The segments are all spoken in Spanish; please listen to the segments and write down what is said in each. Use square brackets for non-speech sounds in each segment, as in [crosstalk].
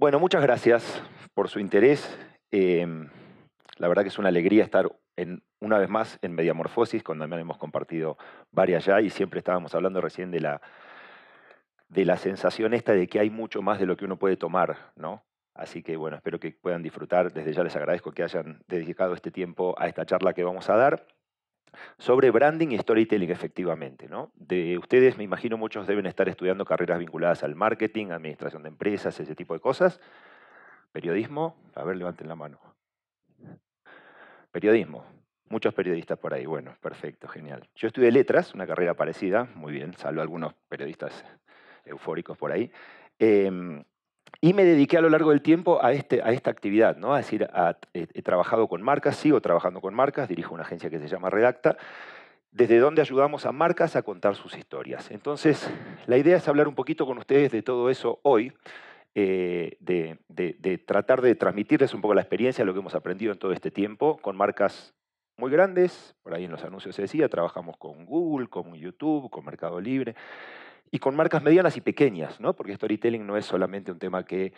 Bueno, muchas gracias por su interés. Em, la verdad que es una alegría estar en, una vez más en Mediamorfosis, cuando también hemos compartido varias ya y siempre estábamos hablando recién de la, de la sensación esta de que hay mucho más de lo que uno puede tomar, ¿no? Así que bueno, espero que puedan disfrutar. Desde ya les agradezco que hayan dedicado este tiempo a esta charla que vamos a dar sobre branding y storytelling, efectivamente. ¿no? De ustedes, me imagino, muchos deben estar estudiando carreras vinculadas al marketing, administración de empresas, ese tipo de cosas. Periodismo, a ver, levanten la mano. Periodismo, muchos periodistas por ahí. Bueno, perfecto, genial. Yo estudié letras, una carrera parecida, muy bien, salvo algunos periodistas eufóricos por ahí. Em, y me dediqué a lo largo del tiempo a, este, a esta actividad, ¿no? Es decir, eh, he, trabajado con marcas, sigo trabajando con marcas, dirijo una agencia que se llama Redacta, desde donde ayudamos a marcas a contar sus historias. Entonces, la idea es hablar un poquito con ustedes de todo eso hoy, eh, de, de tratar de transmitirles un poco la experiencia, lo que hemos aprendido en todo este tiempo, con marcas muy grandes, por ahí en los anuncios se decía, trabajamos con Google, con YouTube, con Mercado Libre, y con marcas medianas y pequeñas, ¿no? porque storytelling no es solamente un tema que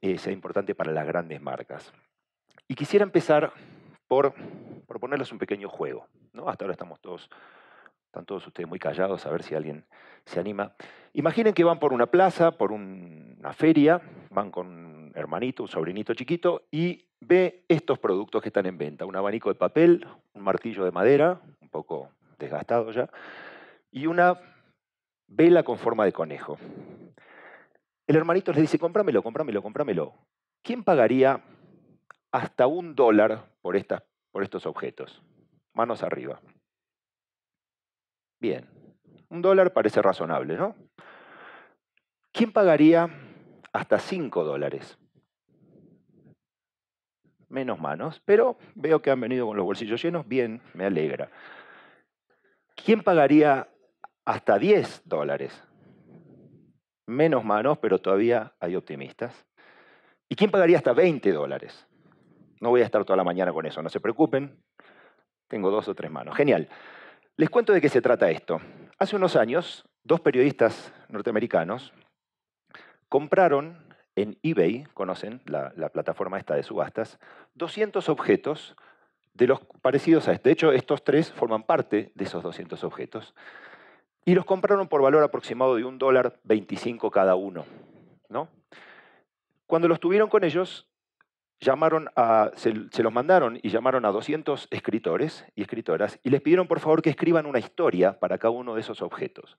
eh, sea importante para las grandes marcas. Y quisiera empezar por proponerles un pequeño juego. Hasta ahora estamos todos, están todos ustedes muy callados, a ver si alguien se anima. Imaginen que van por una plaza, por una feria, van con un hermanito, un sobrinito chiquito, y ve estos productos que están en venta. Un abanico de papel, un martillo de madera, un poco desgastado ya, y una vela con forma de conejo. El hermanito le dice, cómpramelo, cómpramelo, cómpramelo. ¿Quién pagaría hasta un dólar por, por estos objetos? Manos arriba. Bien, un dólar parece razonable, ¿no? ¿Quién pagaría hasta cinco dólares? Menos manos, pero veo que han venido con los bolsillos llenos, bien, me alegra. ¿Quién pagaría hasta 10 dólares. Menos manos, pero todavía hay optimistas. ¿Y quién pagaría hasta 20 dólares? No voy a estar toda la mañana con eso, no se preocupen. Tengo dos o tres manos. Genial. Les cuento de qué se trata esto. Hace unos años, dos periodistas norteamericanos compraron en eBay, conocen la, plataforma esta de subastas, 200 objetos de los parecidos a este. De hecho, estos tres forman parte de esos 200 objetos y los compraron por valor aproximado de un dólar 25 cada uno. ¿no? Cuando los tuvieron con ellos, llamaron a, se, los mandaron y llamaron a 200 escritores y escritoras y les pidieron por favor que escriban una historia para cada uno de esos objetos.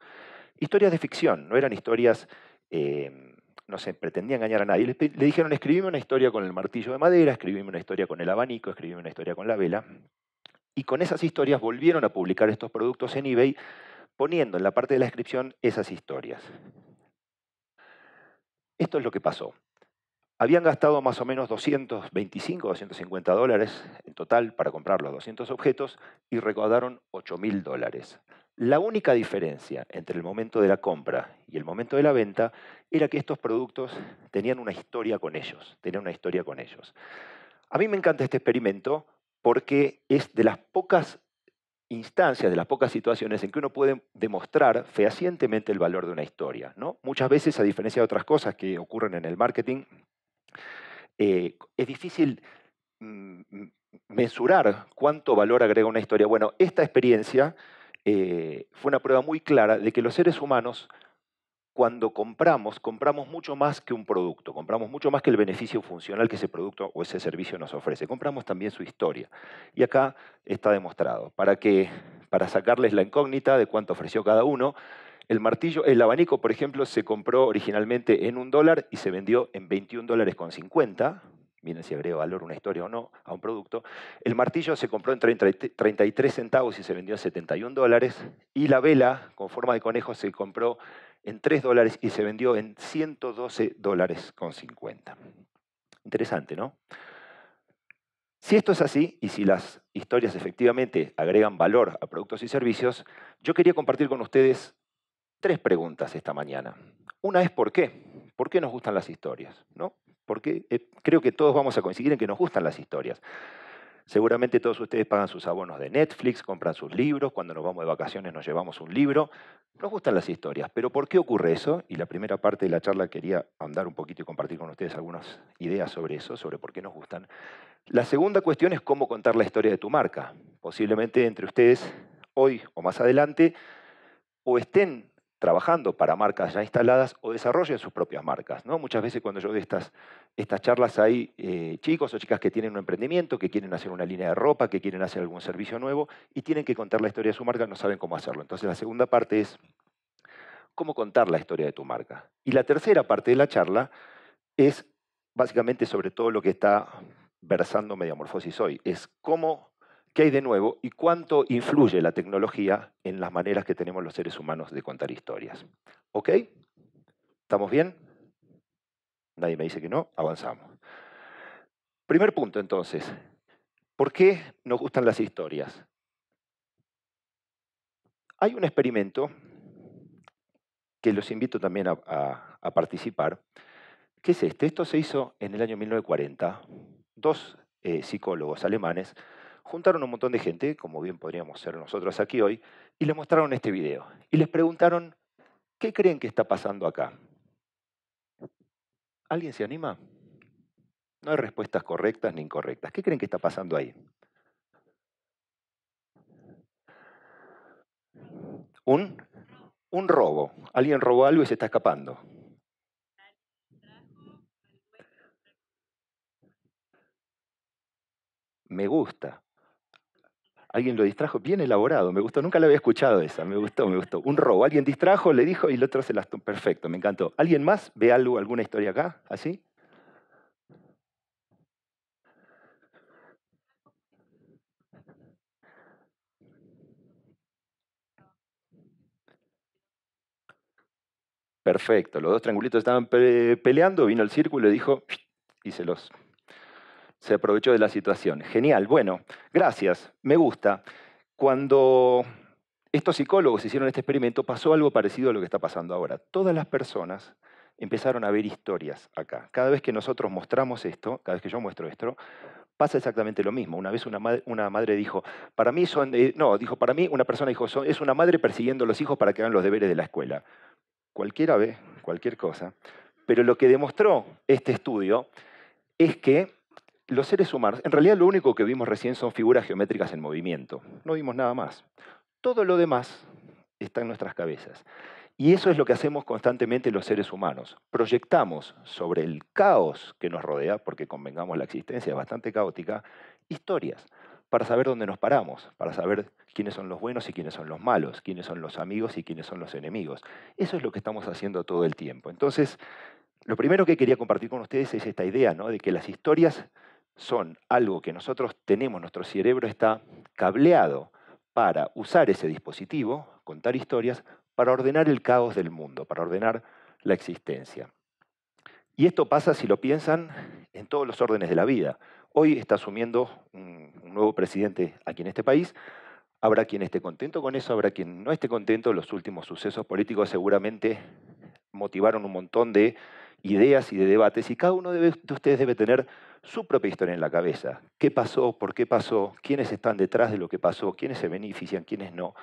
Historias de ficción, no eran historias, eh, no se pretendía engañar a nadie. le dijeron, escribime una historia con el martillo de madera, escribime una historia con el abanico, escribime una historia con la vela. Y con esas historias volvieron a publicar estos productos en eBay poniendo en la parte de la descripción esas historias. Esto es lo que pasó. Habían gastado más o menos 225, 250 dólares en total para comprar los 200 objetos y recaudaron 8.000 dólares. La única diferencia entre el momento de la compra y el momento de la venta era que estos productos tenían una historia con ellos, tenían una historia con ellos. A mí me encanta este experimento porque es de las pocas instancias, de las pocas situaciones en que uno puede demostrar fehacientemente el valor de una historia. ¿no? Muchas veces, a diferencia de otras cosas que ocurren en el marketing, eh, es difícil mm, mesurar cuánto valor agrega una historia. Bueno, esta experiencia eh, fue una prueba muy clara de que los seres humanos cuando compramos, compramos mucho más que un producto, compramos mucho más que el beneficio funcional que ese producto o ese servicio nos ofrece, compramos también su historia. Y acá está demostrado, para, que, para sacarles la incógnita de cuánto ofreció cada uno, el martillo, el abanico, por ejemplo, se compró originalmente en un dólar y se vendió en 21 dólares con 50, miren si agrego valor una historia o no a un producto. El martillo se compró en 33 centavos y se vendió en 71 dólares. Y la vela con forma de conejo se compró en 3 dólares y se vendió en 112 dólares con 50. Interesante, ¿no? Si esto es así, y si las historias efectivamente agregan valor a productos y servicios, yo quería compartir con ustedes tres preguntas esta mañana. Una es ¿por qué? ¿Por qué nos gustan las historias? ¿No? Porque eh, creo que todos vamos a coincidir en que nos gustan las historias. Seguramente todos ustedes pagan sus abonos de Netflix, compran sus libros, cuando nos vamos de vacaciones nos llevamos un libro. Nos gustan las historias, pero ¿por qué ocurre eso? Y la primera parte de la charla quería andar un poquito y compartir con ustedes algunas ideas sobre eso, sobre por qué nos gustan. La segunda cuestión es cómo contar la historia de tu marca. Posiblemente entre ustedes, hoy o más adelante, o estén trabajando para marcas ya instaladas o desarrollen sus propias marcas. ¿no? Muchas veces cuando yo doy estas, estas charlas hay eh, chicos o chicas que tienen un emprendimiento, que quieren hacer una línea de ropa, que quieren hacer algún servicio nuevo y tienen que contar la historia de su marca, no saben cómo hacerlo. Entonces la segunda parte es cómo contar la historia de tu marca. Y la tercera parte de la charla es básicamente sobre todo lo que está versando Mediamorfosis hoy, es cómo qué hay de nuevo y cuánto influye la tecnología en las maneras que tenemos los seres humanos de contar historias. ¿Ok? ¿Estamos bien? Nadie me dice que no, avanzamos. Primer punto entonces, ¿por qué nos gustan las historias? Hay un experimento que los invito también a, participar, que es este. Esto se hizo en el año 1940. Dos eh, psicólogos alemanes juntaron un montón de gente, como bien podríamos ser nosotros aquí hoy, y les mostraron este video. Y les preguntaron, ¿qué creen que está pasando acá? ¿Alguien se anima? No hay respuestas correctas ni incorrectas. ¿Qué creen que está pasando ahí? Un, un robo. Alguien robó algo y se está escapando. Me gusta alguien lo distrajo, bien elaborado, me gustó, nunca la había escuchado esa, me gustó, me gustó. Un robo, alguien distrajo, le dijo y el otro se las perfecto, me encantó. ¿Alguien más ve algo, alguna historia acá, así? Perfecto, los dos triangulitos estaban peleando, vino el círculo y dijo, y se los se aprovechó de la situación. Genial, bueno, gracias, me gusta. Cuando estos psicólogos hicieron este experimento, pasó algo parecido a lo que está pasando ahora. Todas las personas empezaron a ver historias acá. Cada vez que nosotros mostramos esto, cada vez que yo muestro esto, pasa exactamente lo mismo. Una vez una madre, dijo, para mí son, eh, no, dijo, para mí una persona dijo, es una madre persiguiendo a los hijos para que hagan los deberes de la escuela. Cualquiera ve, cualquier cosa. Pero lo que demostró este estudio es que los seres humanos, en realidad lo único que vimos recién son figuras geométricas en movimiento. No vimos nada más. Todo lo demás está en nuestras cabezas. Y eso es lo que hacemos constantemente los seres humanos. Proyectamos sobre el caos que nos rodea, porque convengamos la existencia es bastante caótica, historias para saber dónde nos paramos, para saber quiénes son los buenos y quiénes son los malos, quiénes son los amigos y quiénes son los enemigos. Eso es lo que estamos haciendo todo el tiempo. Entonces, lo primero que quería compartir con ustedes es esta idea ¿no? de que las historias son algo que nosotros tenemos, nuestro cerebro está cableado para usar ese dispositivo, contar historias, para ordenar el caos del mundo, para ordenar la existencia. Y esto pasa, si lo piensan, en todos los órdenes de la vida. Hoy está asumiendo un, nuevo presidente aquí en este país. Habrá quien esté contento con eso, habrá quien no esté contento. Los últimos sucesos políticos seguramente motivaron un montón de ideas y de debates y cada uno de ustedes debe tener su propia historia en la cabeza. ¿Qué pasó? ¿Por qué pasó? ¿Quiénes están detrás de lo que pasó? ¿Quiénes se benefician? ¿Quiénes no?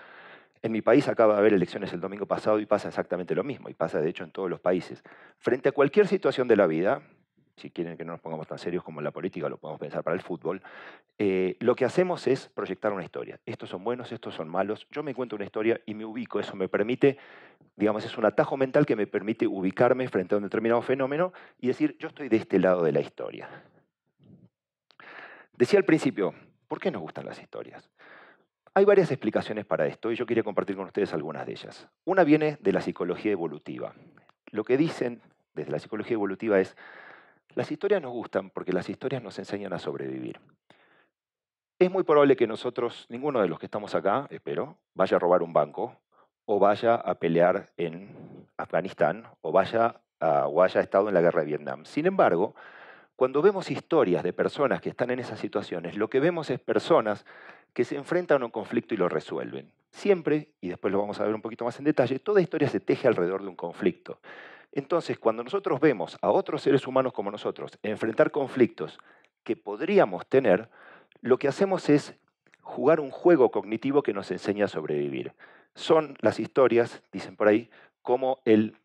En mi país acaba de haber elecciones el domingo pasado y pasa exactamente lo mismo, y pasa de hecho en todos los países. Frente a cualquier situación de la vida, si quieren que no nos pongamos tan serios como en la política, lo podemos pensar para el fútbol, eh, lo que hacemos es proyectar una historia. Estos son buenos, estos son malos. Yo me cuento una historia y me ubico. Eso me permite, digamos, es un atajo mental que me permite ubicarme frente a un determinado fenómeno y decir, yo estoy de este lado de la historia. Decía al principio, ¿por qué nos gustan las historias? Hay varias explicaciones para esto y yo quería compartir con ustedes algunas de ellas. Una viene de la psicología evolutiva. Lo que dicen desde la psicología evolutiva es, las historias nos gustan porque las historias nos enseñan a sobrevivir. Es muy probable que nosotros, ninguno de los que estamos acá, espero, vaya a robar un banco o vaya a pelear en Afganistán o vaya o haya estado en la guerra de Vietnam. Sin embargo, cuando vemos historias de personas que están en esas situaciones, lo que vemos es personas que se enfrentan a un conflicto y lo resuelven. Siempre, y después lo vamos a ver un poquito más en detalle, toda historia se teje alrededor de un conflicto. Entonces, cuando nosotros vemos a otros seres humanos como nosotros enfrentar conflictos que podríamos tener, lo que hacemos es jugar un juego cognitivo que nos enseña a sobrevivir. Son las historias, dicen por ahí, como el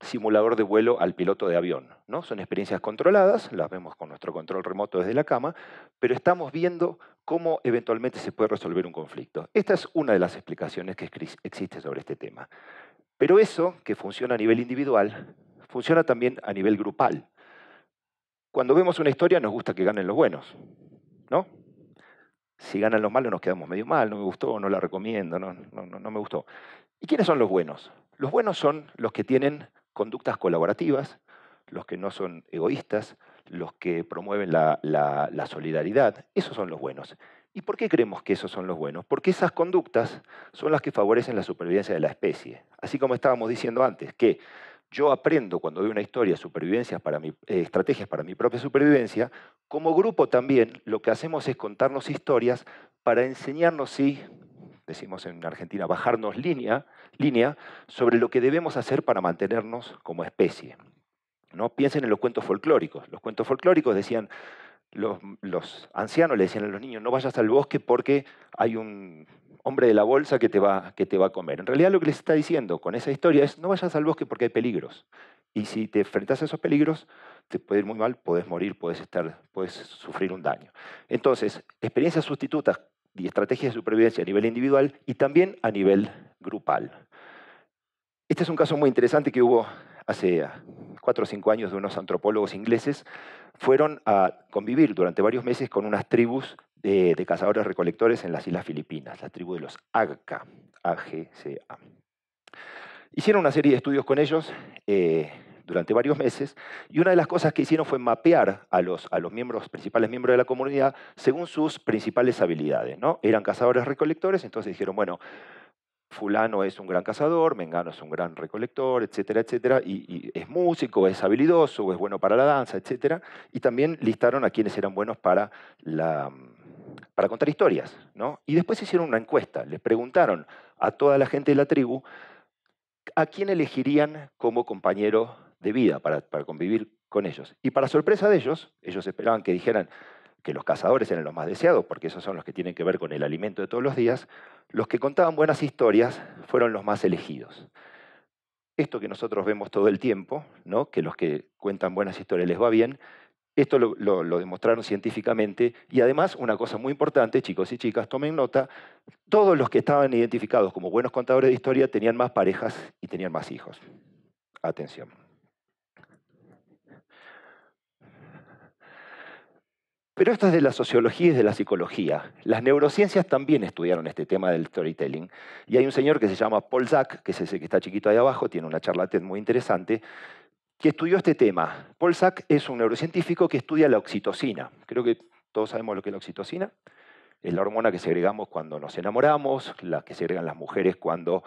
simulador de vuelo al piloto de avión. ¿no? Son experiencias controladas, las vemos con nuestro control remoto desde la cama, pero estamos viendo cómo eventualmente se puede resolver un conflicto. Esta es una de las explicaciones que existe sobre este tema. Pero eso, que funciona a nivel individual, funciona también a nivel grupal. Cuando vemos una historia nos gusta que ganen los buenos, ¿no? Si ganan los malos nos quedamos medio mal, no me gustó, no la recomiendo, no, no, no me gustó. ¿Y quiénes son los buenos? Los buenos son los que tienen conductas colaborativas, los que no son egoístas, los que promueven la, solidaridad, esos son los buenos. ¿Y por qué creemos que esos son los buenos? Porque esas conductas son las que favorecen la supervivencia de la especie. Así como estábamos diciendo antes, que yo aprendo cuando veo una historia supervivencias para mi, eh, estrategias para mi propia supervivencia, como grupo también lo que hacemos es contarnos historias para enseñarnos si decimos en Argentina, bajarnos línea, línea sobre lo que debemos hacer para mantenernos como especie. ¿no? Piensen en los cuentos folclóricos. Los cuentos folclóricos decían, los, ancianos le decían a los niños, no vayas al bosque porque hay un hombre de la bolsa que te, va, que te va a comer. En realidad lo que les está diciendo con esa historia es, no vayas al bosque porque hay peligros. Y si te enfrentas a esos peligros, te puede ir muy mal, puedes morir, puedes, estar, puedes sufrir un daño. Entonces, experiencias sustitutas y estrategias de supervivencia a nivel individual y también a nivel grupal. Este es un caso muy interesante que hubo hace ah, cuatro o cinco años de unos antropólogos ingleses. Fueron a convivir durante varios meses con unas tribus de, cazadores recolectores en las Islas Filipinas, la tribu de los AGCA. AGCA. Hicieron una serie de estudios con ellos. Eh, durante varios meses, y una de las cosas que hicieron fue mapear a los, a los miembros, principales miembros de la comunidad según sus principales habilidades. ¿no? Eran cazadores recolectores, entonces dijeron, bueno, fulano es un gran cazador, Mengano es un gran recolector, etcétera, etcétera, y, es músico, es habilidoso, es bueno para la danza, etcétera, y también listaron a quienes eran buenos para, la, para contar historias, Y después hicieron una encuesta, les preguntaron a toda la gente de la tribu a quién elegirían como compañero de vida para, convivir con ellos. Y para sorpresa de ellos, ellos esperaban que dijeran que los cazadores eran los más deseados, porque esos son los que tienen que ver con el alimento de todos los días, los que contaban buenas historias fueron los más elegidos. Esto que nosotros vemos todo el tiempo, ¿no? que los que cuentan buenas historias les va bien, esto lo, demostraron científicamente y además una cosa muy importante, chicos y chicas, tomen nota, todos los que estaban identificados como buenos contadores de historia tenían más parejas y tenían más hijos. Atención. Pero esto es de la sociología y de la psicología. Las neurociencias también estudiaron este tema del storytelling. Y hay un señor que se llama Paul Zack, que es ese que está chiquito ahí abajo, tiene una charla muy interesante, que estudió este tema. Paul Zack es un neurocientífico que estudia la oxitocina. Creo que todos sabemos lo que es la oxitocina. Es la hormona que segregamos cuando nos enamoramos, la que segregan las mujeres cuando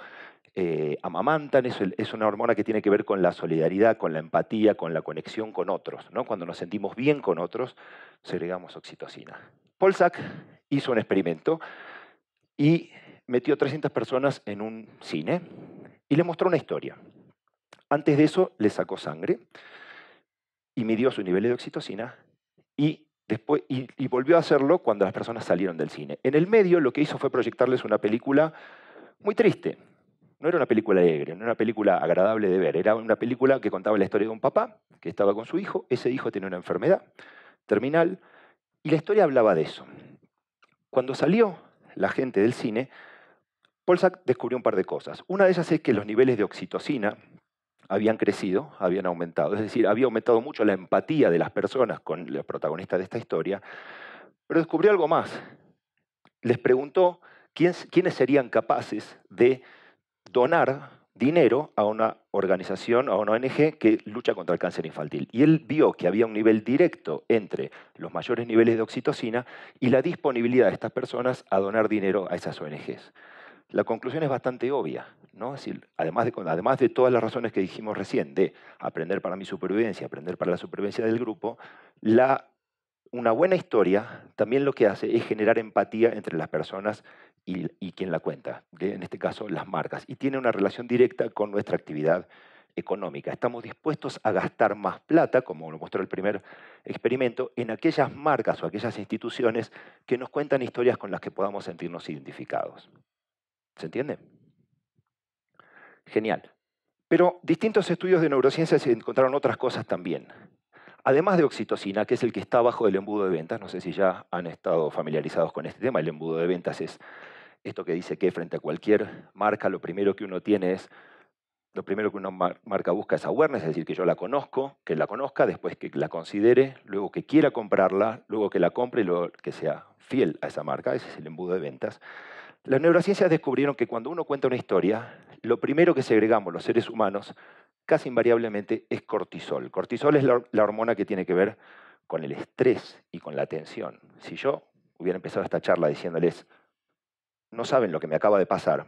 eh, amamantan, es, una hormona que tiene que ver con la solidaridad, con la empatía, con la conexión con otros. Cuando nos sentimos bien con otros, segregamos oxitocina. Sack hizo un experimento y metió 300 personas en un cine y le mostró una historia. Antes de eso le sacó sangre y midió su nivel de oxitocina y, después, y volvió a hacerlo cuando las personas salieron del cine. En el medio lo que hizo fue proyectarles una película muy triste, no era una película alegre, no era una película agradable de ver, era una película que contaba la historia de un papá que estaba con su hijo, ese hijo tenía una enfermedad terminal, y la historia hablaba de eso. Cuando salió la gente del cine, Polsak descubrió un par de cosas. Una de ellas es que los niveles de oxitocina habían crecido, habían aumentado, es decir, había aumentado mucho la empatía de las personas con los protagonistas de esta historia, pero descubrió algo más. Les preguntó quiénes serían capaces de donar dinero a una organización, a una ONG que lucha contra el cáncer infantil. Y él vio que había un nivel directo entre los mayores niveles de oxitocina y la disponibilidad de estas personas a donar dinero a esas ONGs. La conclusión es bastante obvia, ¿no? además, de, además de todas las razones que dijimos recién, de aprender para mi supervivencia, aprender para la supervivencia del grupo, una buena historia también lo que hace es generar empatía entre las personas y, quién la cuenta, en este caso las marcas, y tiene una relación directa con nuestra actividad económica. Estamos dispuestos a gastar más plata, como lo mostró el primer experimento, en aquellas marcas o aquellas instituciones que nos cuentan historias con las que podamos sentirnos identificados. ¿Se entiende? Genial. Pero distintos estudios de neurociencia se encontraron otras cosas también. Además de oxitocina, que es el que está bajo el embudo de ventas, no sé si ya han estado familiarizados con este tema, el embudo de ventas es esto que dice que frente a cualquier marca lo primero que uno tiene es, lo primero que una marca busca es awareness, es decir, que yo la conozco, que la conozca, después que la considere, luego que quiera comprarla, luego que la compre y luego que sea fiel a esa marca, ese es el embudo de ventas. Las neurociencias descubrieron que cuando uno cuenta una historia, lo primero que segregamos los seres humanos casi invariablemente es cortisol. Cortisol es la, hormona que tiene que ver con el estrés y con la tensión. Si yo hubiera empezado esta charla diciéndoles, no saben lo que me acaba de pasar,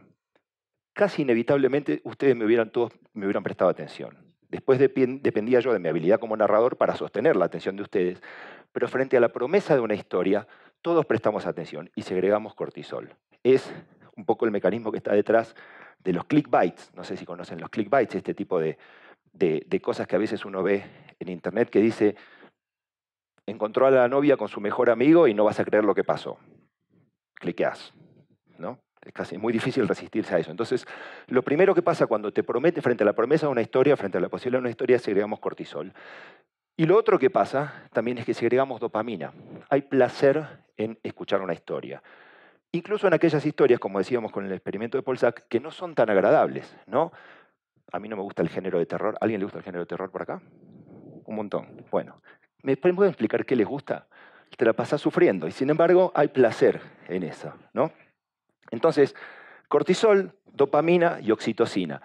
casi inevitablemente ustedes me hubieran, me hubieran prestado atención. Después dependía yo de mi habilidad como narrador para sostener la atención de ustedes, pero frente a la promesa de una historia, todos prestamos atención y segregamos cortisol es un poco el mecanismo que está detrás de los clickbites. No sé si conocen los clickbites, este tipo de, cosas que a veces uno ve en internet que dice, encontró a la novia con su mejor amigo y no vas a creer lo que pasó. Cliqueás, ¿no? Es casi muy difícil resistirse a eso. Entonces, lo primero que pasa cuando te promete, frente a la promesa de una historia, frente a la posibilidad de una historia, segregamos cortisol. Y lo otro que pasa también es que segregamos dopamina. Hay placer en escuchar una historia. Incluso en aquellas historias, como decíamos con el experimento de Polzak, que no son tan agradables, ¿no? A mí no me gusta el género de terror. ¿A ¿Alguien le gusta el género de terror por acá? Un montón. Bueno, ¿me pueden explicar qué les gusta? Te la pasas sufriendo y sin embargo hay placer en eso, ¿no? Entonces, cortisol, dopamina y oxitocina.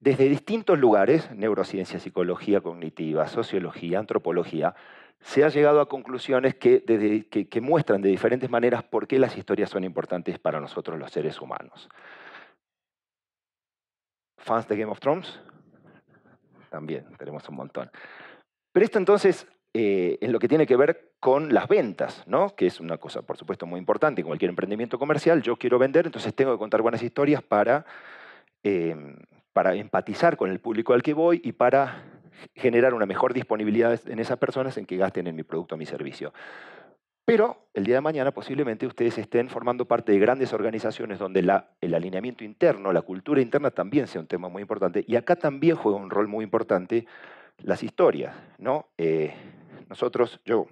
Desde distintos lugares, neurociencia, psicología cognitiva, sociología, antropología, se ha llegado a conclusiones que, muestran de diferentes maneras por qué las historias son importantes para nosotros los seres humanos. ¿Fans de Game of Thrones? También, tenemos un montón. Pero esto entonces eh, es lo que tiene que ver con las ventas, que es una cosa, por supuesto, muy importante en cualquier emprendimiento comercial. Yo quiero vender, entonces tengo que contar buenas historias para, eh, para empatizar con el público al que voy y para generar una mejor disponibilidad en esas personas en que gasten en mi producto o mi servicio. Pero el día de mañana posiblemente ustedes estén formando parte de grandes organizaciones donde el alineamiento interno, la cultura interna también sea un tema muy importante. Y acá también juega un rol muy importante las historias. Eh, nosotros, yo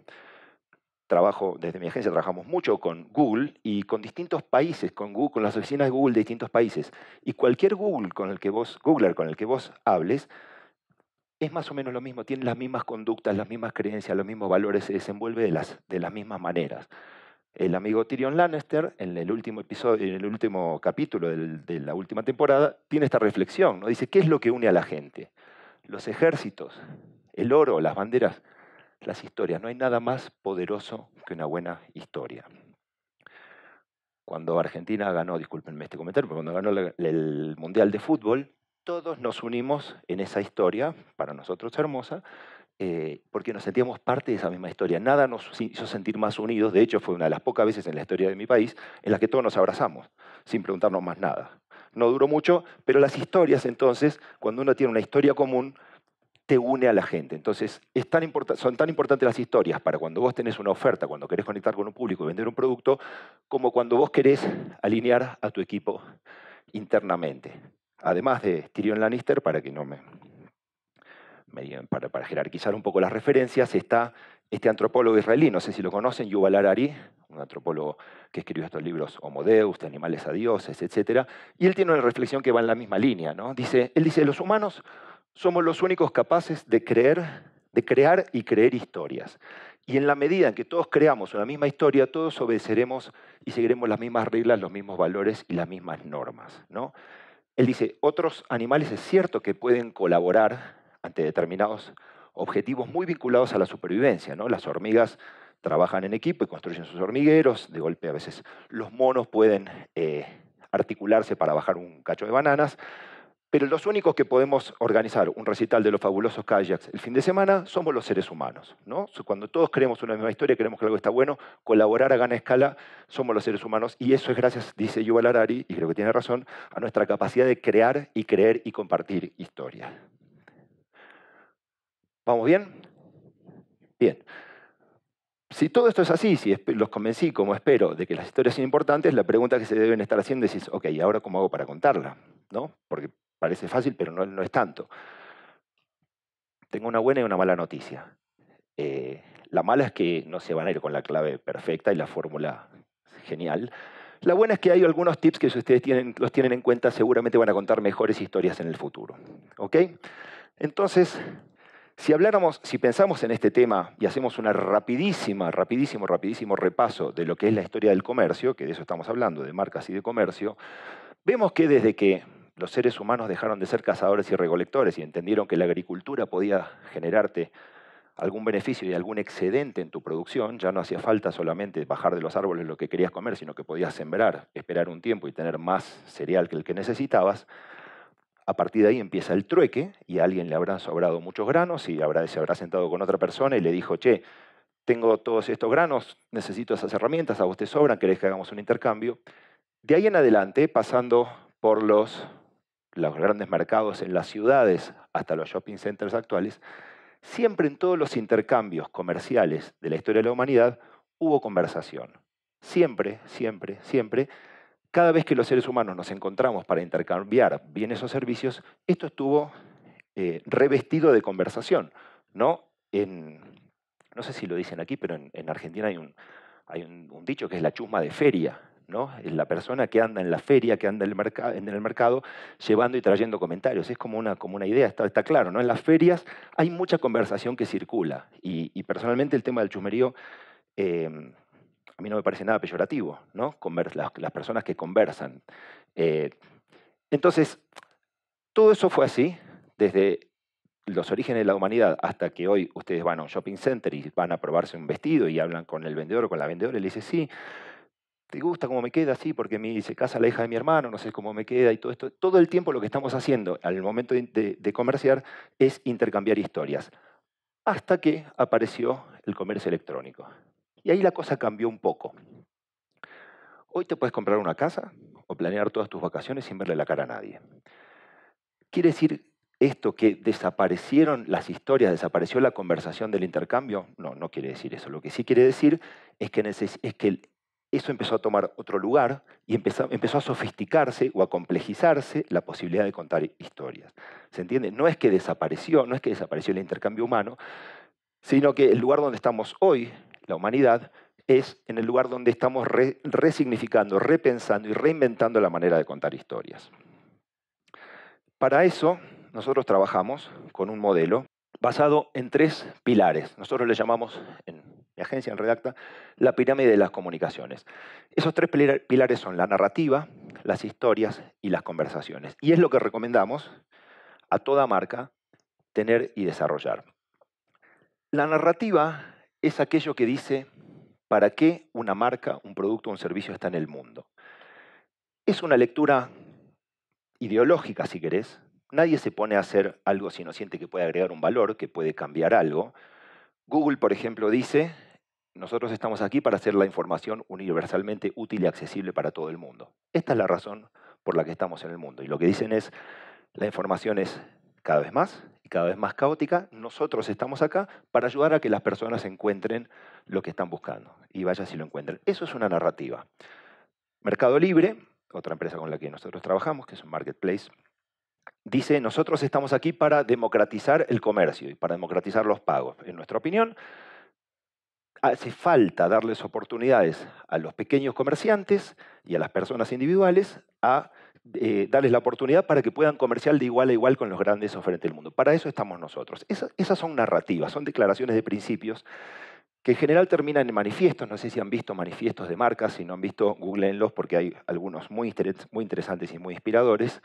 trabajo, desde mi agencia trabajamos mucho con Google y con distintos países, con, Google, con las oficinas de Google de distintos países. Y cualquier Google con el que vos, Googler con el que vos hables, es más o menos lo mismo, tiene las mismas conductas, las mismas creencias, los mismos valores, se desenvuelve de las, de las mismas maneras. El amigo Tyrion Lannister, en el último episodio, en el último capítulo de la última temporada, tiene esta reflexión, ¿no? Dice, ¿qué es lo que une a la gente? Los ejércitos, el oro, las banderas, las historias. No hay nada más poderoso que una buena historia. Cuando Argentina ganó, discúlpenme este comentario, cuando ganó el Mundial de Fútbol, todos nos unimos en esa historia, para nosotros hermosa, eh, porque nos sentíamos parte de esa misma historia. Nada nos hizo sentir más unidos. De hecho, fue una de las pocas veces en la historia de mi país en la que todos nos abrazamos, sin preguntarnos más nada. No duró mucho, pero las historias entonces, cuando uno tiene una historia común, te une a la gente. Entonces, son tan importantes las historias para cuando vos tenés una oferta, cuando querés conectar con un público y vender un producto, como cuando vos querés alinear a tu equipo internamente además de Tyrion Lannister, para que no me, para, jerarquizar un poco las referencias, está este antropólogo israelí, no sé si lo conocen, Yuval Harari, un antropólogo que escribió estos libros Homo Deus, de animales a dioses, etc. Y él tiene una reflexión que va en la misma línea, ¿no? Dice, él dice, los humanos somos los únicos capaces de creer, de crear y creer historias. Y en la medida en que todos creamos una misma historia, todos obedeceremos y seguiremos las mismas reglas, los mismos valores y las mismas normas, ¿no? Él dice, otros animales es cierto que pueden colaborar ante determinados objetivos muy vinculados a la supervivencia. Las hormigas trabajan en equipo y construyen sus hormigueros, de golpe a veces los monos pueden eh, articularse para bajar un cacho de bananas, pero los únicos que podemos organizar un recital de los fabulosos kayaks el fin de semana somos los seres humanos. ¿no? Cuando todos creemos una misma historia, creemos que algo está bueno, colaborar a gran escala somos los seres humanos. Y eso es gracias, dice Yuval Harari, y creo que tiene razón, a nuestra capacidad de crear y creer y compartir historias. ¿Vamos bien? Bien. Si todo esto es así, si los convencí, como espero, de que las historias son importantes, la pregunta que se deben estar haciendo es, ok, ¿ahora cómo hago para contarla? ¿No? Porque Parece fácil, pero no, es tanto. Tengo una buena y una mala noticia. Eh, la mala es que no se van a ir con la clave perfecta y la fórmula genial. La buena es que hay algunos tips que si ustedes los tienen en cuenta seguramente van a contar mejores historias en el futuro. ¿Ok? Entonces, si habláramos, si pensamos en este tema y hacemos una rapidísima, rapidísimo, rapidísimo repaso de lo que es la historia del comercio, que de eso estamos hablando, de marcas y de comercio, vemos que desde que los seres humanos dejaron de ser cazadores y recolectores y entendieron que la agricultura podía generarte algún beneficio y algún excedente en tu producción, ya no hacía falta solamente bajar de los árboles lo que querías comer, sino que podías sembrar, esperar un tiempo y tener más cereal que el que necesitabas. A partir de ahí empieza el trueque y a alguien le habrán sobrado muchos granos y habrá, se habrá sentado con otra persona y le dijo, che, tengo todos estos granos, necesito esas herramientas, a vos te sobran, querés que hagamos un intercambio. De ahí en adelante, pasando por los los grandes mercados en las ciudades hasta los shopping centers actuales, siempre en todos los intercambios comerciales de la historia de la humanidad hubo conversación. Siempre, siempre, siempre, cada vez que los seres humanos nos encontramos para intercambiar bienes o servicios, esto estuvo eh, revestido de conversación. ¿no? En, no sé si lo dicen aquí, pero en, Argentina hay, un, un, dicho que es la chusma de feria. ¿no? La persona que anda en la feria, que anda en el, mercado, llevando y trayendo comentarios. Es como una, como una idea, está, está claro, ¿no? En las ferias hay mucha conversación que circula y, personalmente el tema del chusmerío... Em, a mí no me parece nada peyorativo, ¿no? las, personas que conversan. Eh, entonces, todo eso fue así, desde los orígenes de la humanidad hasta que hoy ustedes van a un shopping center y van a probarse un vestido y hablan con el vendedor o con la vendedora y le dice, sí, te gusta cómo me queda, sí, porque me se casa la hija de mi hermano, no sé cómo me queda y todo esto. Todo el tiempo lo que estamos haciendo al momento de, comerciar es intercambiar historias, hasta que apareció el comercio electrónico. Y ahí la cosa cambió un poco. Hoy te puedes comprar una casa o planear todas tus vacaciones sin verle la cara a nadie. Quiere decir esto que desaparecieron las historias, desapareció la conversación del intercambio, no, no quiere decir eso. Lo que sí quiere decir es que, es que eso empezó a tomar otro lugar y empezó, a sofisticarse o a complejizarse la posibilidad de contar historias. ¿Se entiende? No es que desapareció, no es que desapareció el intercambio humano, sino que el lugar donde estamos hoy, la humanidad, es en el lugar donde estamos resignificando, repensando y reinventando la manera de contar historias. Para eso, nosotros trabajamos con un modelo basado en tres pilares. Nosotros le llamamos en la agencia en Redacta, la pirámide de las comunicaciones. Esos tres pilares son la narrativa, las historias y las conversaciones. Y es lo que recomendamos a toda marca tener y desarrollar. La narrativa es aquello que dice para qué una marca, un producto, o un servicio está en el mundo. Es una lectura ideológica, si querés. Nadie se pone a hacer algo si no siente que puede agregar un valor, que puede cambiar algo. Google, por ejemplo, dice nosotros estamos aquí para hacer la información universalmente útil y accesible para todo el mundo. Esta es la razón por la que estamos en el mundo. Y lo que dicen es, la información es cada vez más y cada vez más caótica. Nosotros estamos acá para ayudar a que las personas encuentren lo que están buscando. Y vaya si lo encuentran. Eso es una narrativa. Mercado Libre, otra empresa con la que nosotros trabajamos, que es un marketplace, dice, nosotros estamos aquí para democratizar el comercio y para democratizar los pagos. En nuestra opinión, hace falta darles oportunidades a los pequeños comerciantes y a las personas individuales a eh, darles la oportunidad para que puedan comerciar de igual a igual con los grandes frente del mundo. Para eso estamos nosotros. esas son narrativas, son declaraciones de principios que en general terminan en manifiestos. No sé si han visto manifiestos de marcas, si no han visto, Google en los porque hay algunos muy, interesantes y muy inspiradores.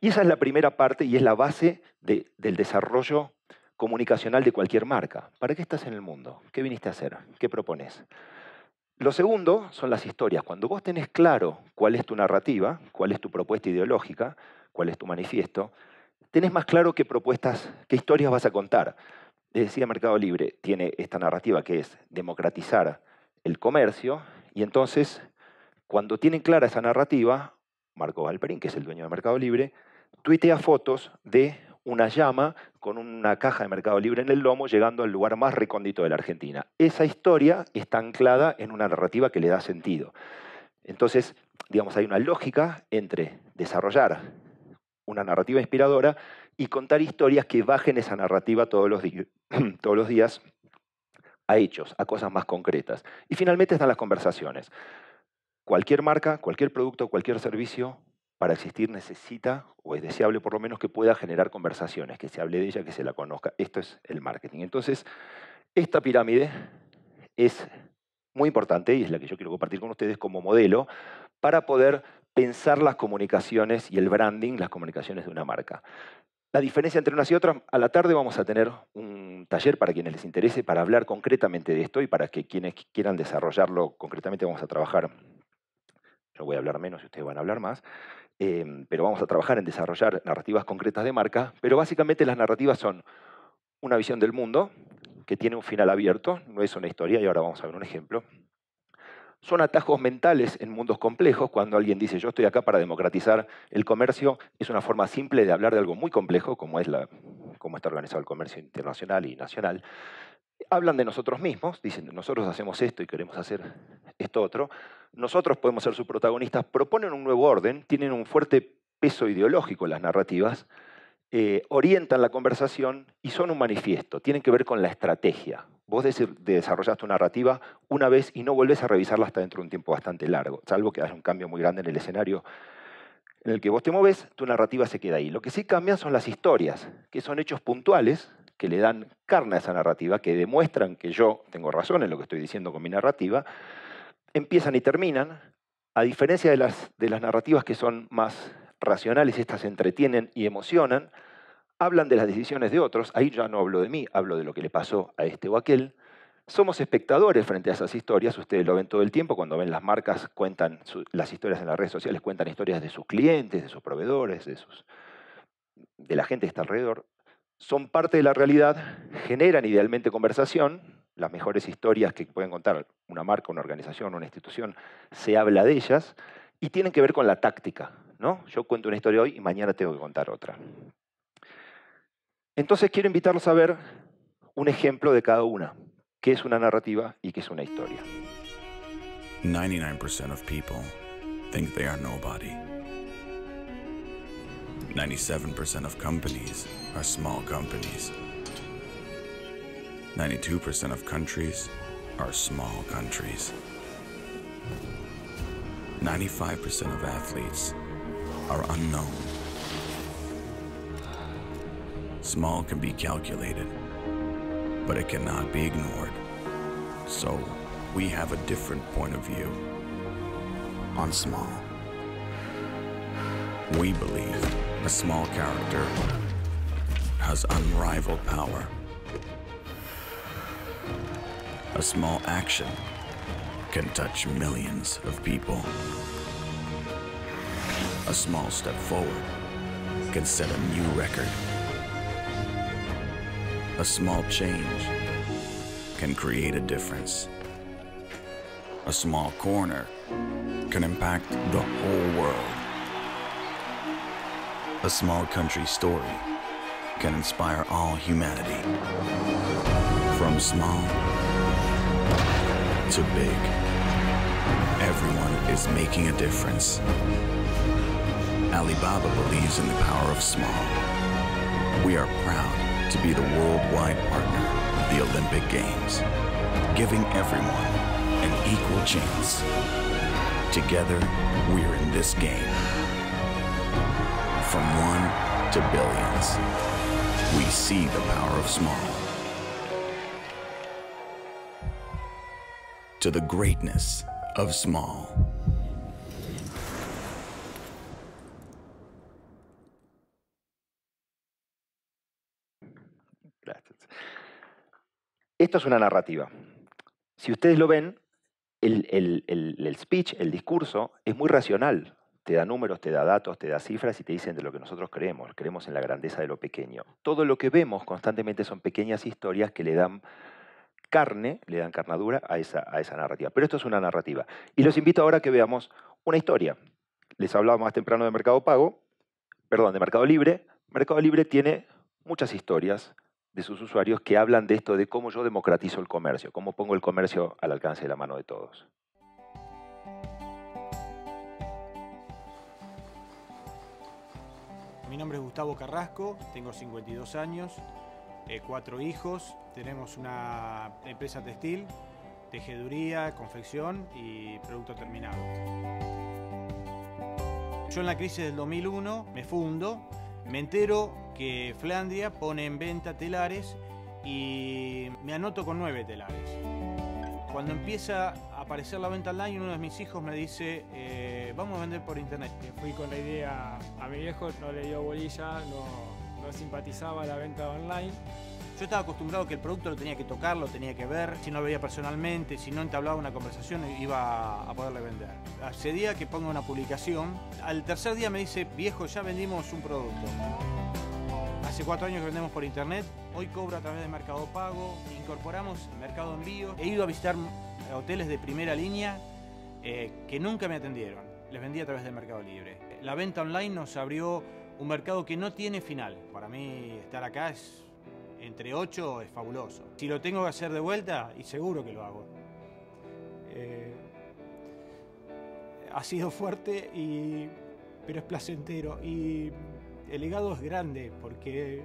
Y esa es la primera parte y es la base del desarrollo comunicacional de cualquier marca. ¿Para qué estás en el mundo? ¿Qué viniste a hacer? ¿Qué propones? Lo segundo son las historias. Cuando vos tenés claro cuál es tu narrativa, cuál es tu propuesta ideológica, cuál es tu manifiesto, tenés más claro qué propuestas, qué historias vas a contar. decir, Mercado Libre, tiene esta narrativa que es democratizar el comercio, y entonces, cuando tienen clara esa narrativa, Marco Valperín, que es el dueño de Mercado Libre, tuitea fotos de una llama con una caja de Mercado Libre en el lomo, llegando al lugar más recóndito de la Argentina. Esa historia está anclada en una narrativa que le da sentido. Entonces, digamos, hay una lógica entre desarrollar una narrativa inspiradora y contar historias que bajen esa narrativa todos los, [clears throat] todos los días a hechos, a cosas más concretas. Y finalmente están las conversaciones. Cualquier marca, cualquier producto, cualquier servicio para existir necesita, o es deseable por lo menos, que pueda generar conversaciones, que se hable de ella, que se la conozca. Esto es el marketing. Entonces, esta pirámide es muy importante y es la que yo quiero compartir con ustedes como modelo para poder pensar las comunicaciones y el branding, las comunicaciones de una marca. La diferencia entre unas y otras, a la tarde vamos a tener un taller para quienes les interese, para hablar concretamente de esto y para que quienes quieran desarrollarlo concretamente vamos a trabajar, yo voy a hablar menos y ustedes van a hablar más, Em, pero vamos a trabajar en desarrollar narrativas concretas de marca, pero básicamente las narrativas son una visión del mundo que tiene un final abierto, no es una historia, y ahora vamos a ver un ejemplo. Son atajos mentales en mundos complejos, cuando alguien dice yo estoy acá para democratizar el comercio, es una forma simple de hablar de algo muy complejo, como es cómo está organizado el comercio internacional y nacional, hablan de nosotros mismos, dicen, nosotros hacemos esto y queremos hacer esto otro, nosotros podemos ser sus protagonistas, proponen un nuevo orden, tienen un fuerte peso ideológico las narrativas, eh, orientan la conversación y son un manifiesto, tienen que ver con la estrategia. Vos desarrollas tu narrativa una vez y no volvés a revisarla hasta dentro de un tiempo bastante largo, salvo que haya un cambio muy grande en el escenario en el que vos te moves, tu narrativa se queda ahí. Lo que sí cambian son las historias, que son hechos puntuales que le dan carne a esa narrativa, que demuestran que yo tengo razón en lo que estoy diciendo con mi narrativa, empiezan y terminan, a diferencia de las, de las narrativas que son más racionales, estas entretienen y emocionan, hablan de las decisiones de otros, ahí ya no hablo de mí, hablo de lo que le pasó a este o aquel. Somos espectadores frente a esas historias, ustedes lo ven todo el tiempo, cuando ven las marcas cuentan las historias en las redes sociales, cuentan historias de sus clientes, de sus proveedores, de, sus, de la gente que está alrededor son parte de la realidad, generan idealmente conversación, las mejores historias que pueden contar una marca, una organización, una institución, se habla de ellas, y tienen que ver con la táctica. ¿no? Yo cuento una historia hoy y mañana tengo que contar otra. Entonces quiero invitarlos a ver un ejemplo de cada una, qué es una narrativa y qué es una historia. 99% of people think they are nobody. 97% of companies are small companies. 92% of countries are small countries. 95% of athletes are unknown. Small can be calculated, but it cannot be ignored. So, we have a different point of view on small. We believe a small character has unrivaled power. A small action can touch millions of people. A small step forward can set a new record. A small change can create a difference. A small corner can impact the whole world. A small country story can inspire all humanity. From small to big, everyone is making a difference. Alibaba believes in the power of small. We are proud to be the worldwide partner of the Olympic Games, giving everyone an equal chance. Together, we're in this game. From one to billions. Esto es una narrativa. Si ustedes lo ven, el speech, el discurso, es muy racional te da números, te da datos, te da cifras y te dicen de lo que nosotros creemos, creemos en la grandeza de lo pequeño. Todo lo que vemos constantemente son pequeñas historias que le dan carne, le dan carnadura a esa, a esa narrativa. Pero esto es una narrativa. Y los invito ahora a que veamos una historia. Les hablaba más temprano de Mercado Pago, perdón, de Mercado Libre. Mercado Libre tiene muchas historias de sus usuarios que hablan de esto, de cómo yo democratizo el comercio, cómo pongo el comercio al alcance de la mano de todos. Mi nombre es Gustavo Carrasco, tengo 52 años, eh, cuatro hijos, tenemos una empresa textil, tejeduría, confección y producto terminado. Yo en la crisis del 2001 me fundo, me entero que Flandria pone en venta telares y me anoto con nueve telares. Cuando empieza aparecer la venta online uno de mis hijos me dice, eh, vamos a vender por internet. Fui con la idea a mi viejo, no le dio bolilla, no, simpatizaba la venta online. Yo estaba acostumbrado que el producto lo tenía que tocar, lo tenía que ver, si no lo veía personalmente, si no entablaba una conversación iba a poderle vender. Hace día que pongo una publicación. Al tercer día me dice, viejo, ya vendimos un producto. Hace cuatro años que vendemos por internet, hoy cobro a través de Mercado Pago, incorporamos Mercado Envío, he ido a visitar hoteles de primera línea eh, que nunca me atendieron. Les vendí a través del Mercado Libre. La venta online nos abrió un mercado que no tiene final. Para mí estar acá es entre 8 es fabuloso. Si lo tengo que hacer de vuelta, y seguro que lo hago. Eh, ha sido fuerte, y, pero es placentero. Y el legado es grande porque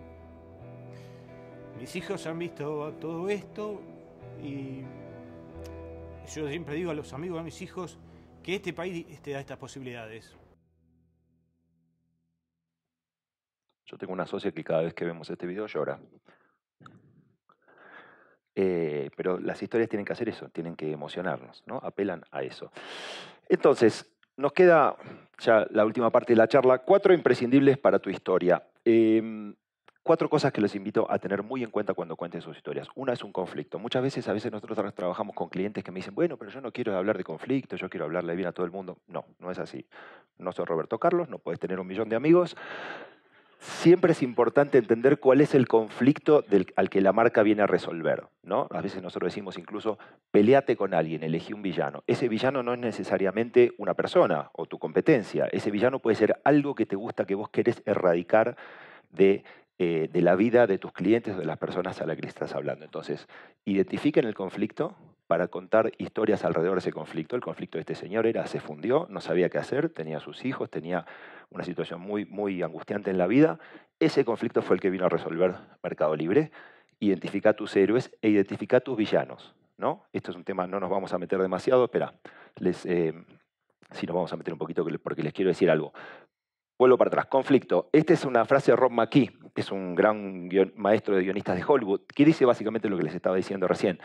mis hijos han visto todo esto y yo siempre digo a los amigos, a mis hijos, que este país te da estas posibilidades. Yo tengo una socia que cada vez que vemos este video llora. Eh, pero las historias tienen que hacer eso, tienen que emocionarnos, ¿no? Apelan a eso. Entonces, nos queda ya la última parte de la charla, cuatro imprescindibles para tu historia. Em, cuatro cosas que les invito a tener muy en cuenta cuando cuenten sus historias. Una es un conflicto. Muchas veces, a veces nosotros trabajamos con clientes que me dicen, bueno, pero yo no quiero hablar de conflicto, yo quiero hablarle bien a todo el mundo. No, no es así. No soy Roberto Carlos, no puedes tener un millón de amigos. Siempre es importante entender cuál es el conflicto del, al que la marca viene a resolver. ¿no? A veces nosotros decimos incluso, peleate con alguien, elegí un villano. Ese villano no es necesariamente una persona o tu competencia. Ese villano puede ser algo que te gusta, que vos querés erradicar de eh, de la vida de tus clientes o de las personas a las que le estás hablando. Entonces, identifiquen el conflicto para contar historias alrededor de ese conflicto. El conflicto de este señor era, se fundió, no sabía qué hacer, tenía sus hijos, tenía una situación muy, muy angustiante en la vida. Ese conflicto fue el que vino a resolver Mercado Libre. Identifica tus héroes e identifica tus villanos. ¿no? Esto es un tema, no nos vamos a meter demasiado, espera, les, eh, si nos vamos a meter un poquito porque les quiero decir algo. Vuelvo para atrás. Conflicto. Esta es una frase de Rob McKee, que es un gran maestro de guionistas de Hollywood, que dice básicamente lo que les estaba diciendo recién.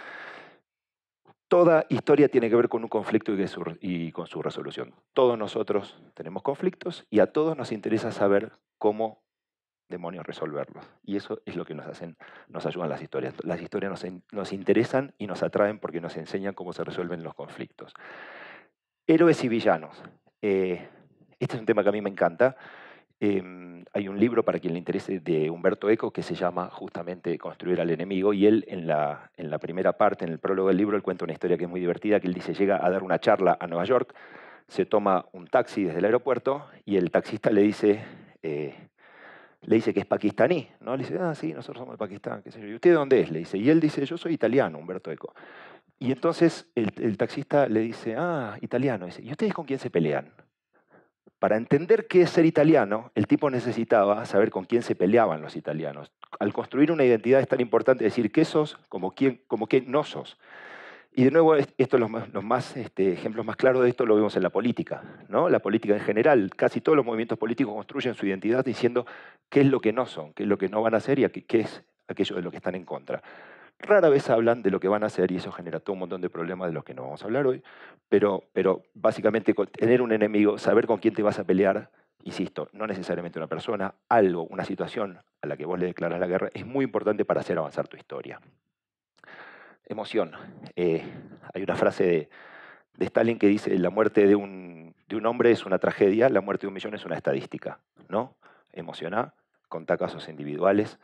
Toda historia tiene que ver con un conflicto y, con su resolución. Todos nosotros tenemos conflictos y a todos nos interesa saber cómo demonios resolverlos. Y eso es lo que nos hacen, nos ayudan las historias. Las historias nos, interesan y nos atraen porque nos enseñan cómo se resuelven los conflictos. Héroes y villanos. Eh, este es un tema que a mí me encanta. Em, hay un libro, para quien le interese, de Humberto Eco que se llama justamente Construir al enemigo y él en la, en la primera parte, en el prólogo del libro, él cuenta una historia que es muy divertida, que él dice, llega a dar una charla a Nueva York, se toma un taxi desde el aeropuerto y el taxista le dice, eh, le dice que es pakistaní, ¿no? Le dice, ah, sí, nosotros somos de Pakistán, qué sé ¿Y usted dónde es? Le dice. Y él dice, yo soy italiano, Humberto Eco. Y entonces el, taxista le dice, ah, italiano. Dice, ¿y ustedes con quién se pelean? Para entender qué es ser italiano, el tipo necesitaba saber con quién se peleaban los italianos. Al construir una identidad es tan importante decir qué sos como quién, como qué no sos. Y de nuevo, esto los los más este, ejemplos más claros de esto lo vemos en la política, ¿no? La política en general, casi todos los movimientos políticos construyen su identidad diciendo qué es lo que no son, qué es lo que no van a ser y qué es aquello de lo que están en contra rara vez hablan de lo que van a hacer y eso genera todo un montón de problemas de los que no vamos a hablar hoy, pero, pero básicamente tener un enemigo, saber con quién te vas a pelear, insisto, no necesariamente una persona, algo, una situación a la que vos le declaras la guerra, es muy importante para hacer avanzar tu historia. Emoción. Eh, hay una frase de, Stalin que dice, la muerte de un, hombre es una tragedia, la muerte de un millón es una estadística. ¿No? Emociona, conta casos individuales,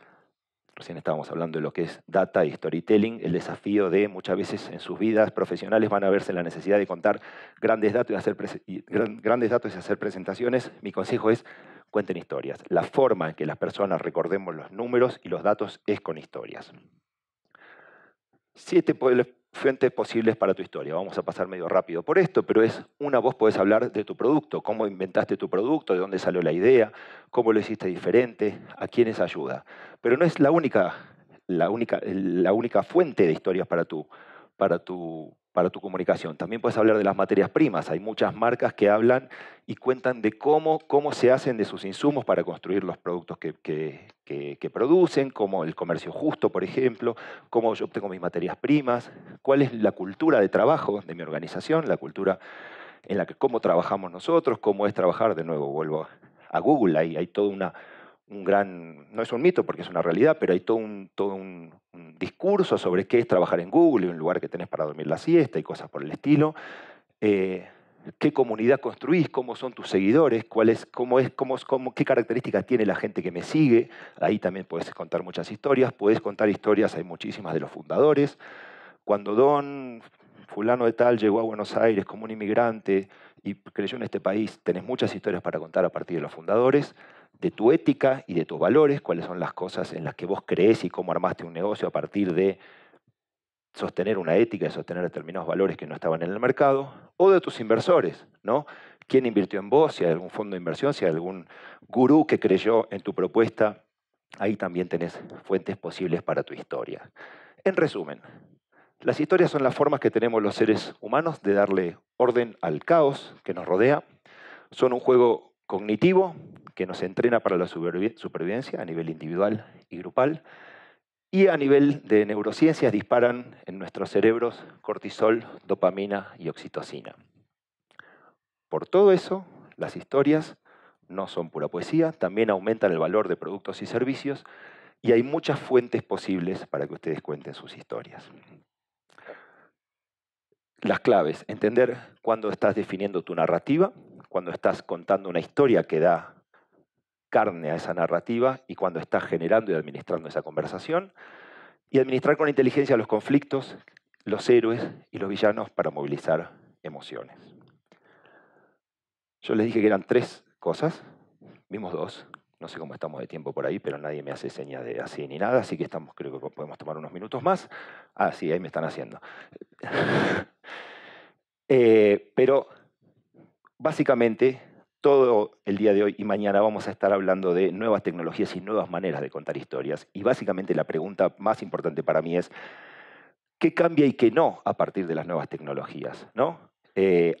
Recién estábamos hablando de lo que es data y storytelling, el desafío de muchas veces en sus vidas profesionales van a verse la necesidad de contar grandes datos y hacer, grandes datos y hacer presentaciones. Mi consejo es cuenten historias. La forma en que las personas recordemos los números y los datos es con historias. Siete fuentes posibles para tu historia. Vamos a pasar medio rápido por esto, pero es una, voz, puedes hablar de tu producto, cómo inventaste tu producto, de dónde salió la idea, cómo lo hiciste diferente, a quiénes ayuda. Pero no es la única, la única, la única fuente de historias para tu para tu, para tu comunicación. También puedes hablar de las materias primas. Hay muchas marcas que hablan y cuentan de cómo, cómo se hacen de sus insumos para construir los productos que, que, producen, como el comercio justo, por ejemplo, cómo yo obtengo mis materias primas, cuál es la cultura de trabajo de mi organización, la cultura en la que cómo trabajamos nosotros, cómo es trabajar, de nuevo vuelvo a Google, ahí hay toda una no es un mito porque es una realidad, pero hay todo un, discurso sobre qué es trabajar en Google, un lugar que tenés para dormir la siesta y cosas por el estilo. Eh, qué comunidad construís, cómo son tus seguidores, cuál cómo es, qué características tiene la gente que me sigue. Ahí también puedes contar muchas historias, puedes contar historias, hay muchísimas de los fundadores. Cuando Don fulano de tal llegó a Buenos Aires como un inmigrante y creyó en este país, tenés muchas historias para contar a partir de los fundadores de tu ética y de tus valores, cuáles son las cosas en las que vos crees y cómo armaste un negocio a partir de sostener una ética y sostener determinados valores que no estaban en el mercado, o de tus inversores, ¿no? ¿Quién invirtió en vos? Si hay algún fondo de inversión, si hay algún gurú que creyó en tu propuesta, ahí también tenés fuentes posibles para tu historia. En resumen, las historias son las formas que tenemos los seres humanos de darle orden al caos que nos rodea. Son un juego cognitivo que nos entrena para la supervivencia a nivel individual y grupal. Y a nivel de neurociencias disparan en nuestros cerebros cortisol, dopamina y oxitocina. Por todo eso, las historias no son pura poesía, también aumentan el valor de productos y servicios y hay muchas fuentes posibles para que ustedes cuenten sus historias. Las claves, entender cuándo estás definiendo tu narrativa, cuando estás contando una historia que da carne a esa narrativa y cuando está generando y administrando esa conversación. Y administrar con inteligencia los conflictos, los héroes y los villanos para movilizar emociones. Yo les dije que eran tres cosas, vimos dos, no sé cómo estamos de tiempo por ahí, pero nadie me hace seña de así ni nada, así que estamos, creo que podemos tomar unos minutos más. Ah, sí, ahí me están haciendo. [laughs] Eh, pero básicamente todo el día de hoy y mañana vamos a estar hablando de nuevas tecnologías y nuevas maneras de contar historias. Y básicamente la pregunta más importante para mí es, ¿qué cambia y qué no a partir de las nuevas tecnologías? ¿no? Eh,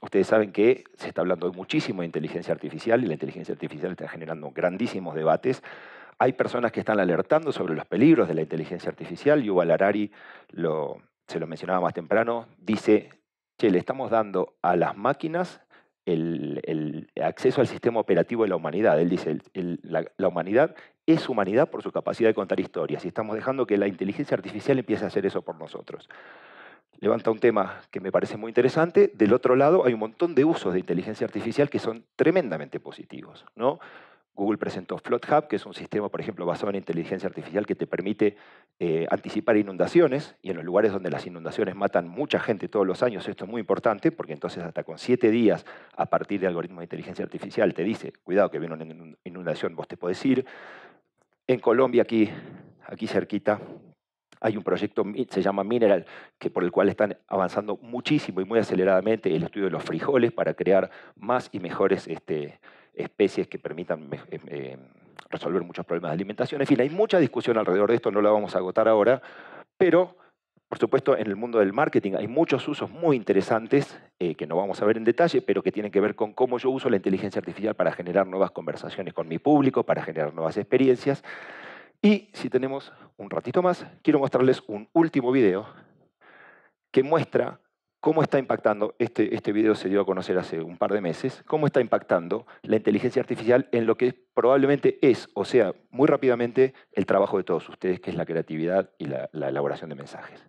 ustedes saben que se está hablando muchísimo de inteligencia artificial y la inteligencia artificial está generando grandísimos debates. Hay personas que están alertando sobre los peligros de la inteligencia artificial. Yuval Harari, lo, se lo mencionaba más temprano, dice, che, le estamos dando a las máquinas el, acceso al sistema operativo de la humanidad. Él dice, la, la, humanidad es humanidad por su capacidad de contar historias y estamos dejando que la inteligencia artificial empiece a hacer eso por nosotros. Levanta un tema que me parece muy interesante. Del otro lado, hay un montón de usos de inteligencia artificial que son tremendamente positivos. ¿no? Google presentó Hub, que es un sistema, por ejemplo, basado en inteligencia artificial que te permite eh, anticipar inundaciones y en los lugares donde las inundaciones matan mucha gente todos los años, esto es muy importante porque entonces hasta con siete días a partir de algoritmos de inteligencia artificial te dice, cuidado que viene una inundación, vos te podés ir. En Colombia, aquí, aquí cerquita, hay un proyecto, se llama Mineral, que por el cual están avanzando muchísimo y muy aceleradamente el estudio de los frijoles para crear más y mejores este, especies que permitan em, em, resolver muchos problemas de alimentación. En fin, hay mucha discusión alrededor de esto, no la vamos a agotar ahora, pero por supuesto en el mundo del marketing hay muchos usos muy interesantes eh, que no vamos a ver en detalle, pero que tienen que ver con cómo yo uso la inteligencia artificial para generar nuevas conversaciones con mi público, para generar nuevas experiencias. Y si tenemos un ratito más, quiero mostrarles un último video que muestra cómo está impactando, este, este video se dio a conocer hace un par de meses, cómo está impactando la inteligencia artificial en lo que probablemente es, o sea, muy rápidamente, el trabajo de todos ustedes, que es la creatividad y la elaboración de mensajes.